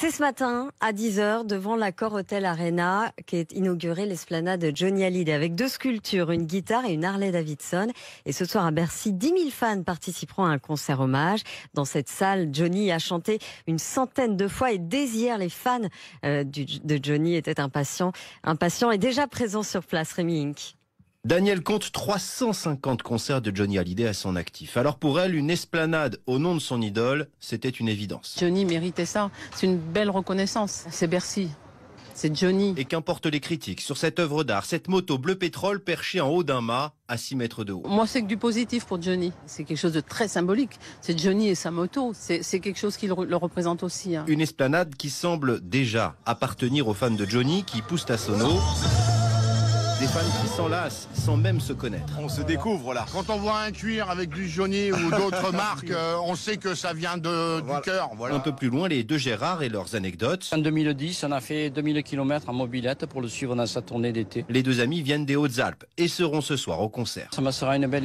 C'est ce matin à 10h devant l'accord Hotel Arena qui est inauguré l'esplanade de Johnny Hallyday avec deux sculptures, une guitare et une Harley Davidson. Et ce soir à Bercy, 10 000 fans participeront à un concert hommage. Dans cette salle, Johnny a chanté une centaine de fois et dès les fans euh, de Johnny étaient impatients, impatients et déjà présents sur place, Rémi Inc. Daniel compte 350 concerts de Johnny Hallyday à son actif. Alors pour elle, une esplanade au nom de son idole, c'était une évidence. Johnny méritait ça. C'est une belle reconnaissance. C'est Bercy. C'est Johnny. Et qu'importe les critiques sur cette œuvre d'art, cette moto bleu pétrole perchée en haut d'un mât à 6 mètres de haut. Moi, c'est que du positif pour Johnny. C'est quelque chose de très symbolique. C'est Johnny et sa moto. C'est quelque chose qui le, représente aussi. Hein. Une esplanade qui semble déjà appartenir aux fans de Johnny qui poussent à son sono. Des fans qui s'enlacent sans même se connaître. On se découvre là. Quand on voit un cuir avec du Johnny ou d'autres marques, euh, on sait que ça vient de, du cœur. Voilà. Un peu plus loin, les deux Gérard et leurs anecdotes. En 2010, on a fait 2000 km en mobilette pour le suivre dans sa tournée d'été. Les deux amis viennent des Hautes-Alpes et seront ce soir au concert. Ça me sera une belle,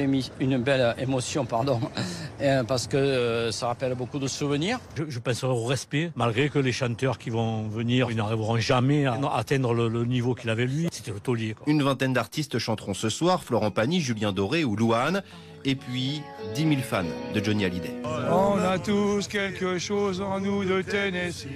émotion, pardon, euh, parce que euh, ça rappelle beaucoup de souvenirs. Je, je penserai au respect, malgré que les chanteurs qui vont venir, ils n'arriveront jamais à atteindre le, niveau qu'il avait lui. C'était le taulier vingtaine d'artistes chanteront ce soir, Florent Pagny, Julien Doré ou Louane. Et puis 10 000 fans de Johnny Hallyday. On a tous quelque chose en nous de Tennessee.